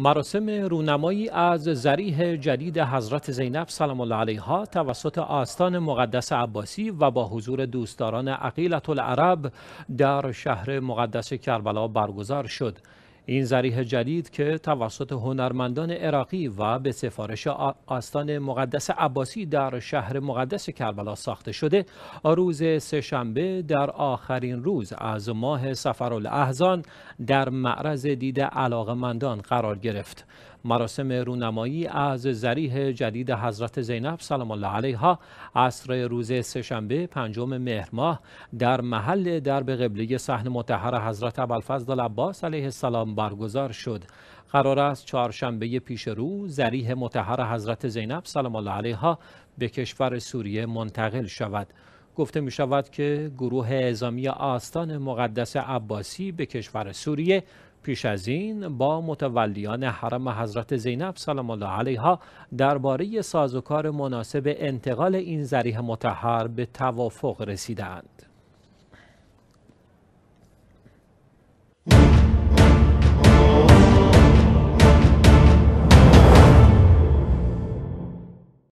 مراسم رونمایی از زریح جدید حضرت زینب سلام الله علیها توسط آستان مقدس عباسی و با حضور دوستداران عقیلت العرب در شهر مقدس کربلا برگزار شد. این ذریح جدید که توسط هنرمندان عراقی و به سفارش آستان مقدس عباسی در شهر مقدس کربلا ساخته شده روز سهشنبه در آخرین روز از ماه سفر در معرض دید علاقمندان قرار گرفت مراسم رونمایی از زریح جدید حضرت زینب سلام الله علیها عصر روز سهشنبه پنجم مهر ماه در محل درب قبله صحن متحر حضرت ابوالفضل عباس علیه السلام برگزار شد قرار است چهارشنبه پیش رو زریح متحر حضرت زینب سلام الله علیها به کشور سوریه منتقل شود گفته می شود که گروه اعزامی آستان مقدس عباسی به کشور سوریه پیش از این با متولیان حرم حضرت زینب سلام الله علیها درباره سازوکار مناسب انتقال این زریح متحر به توافق رسیدند.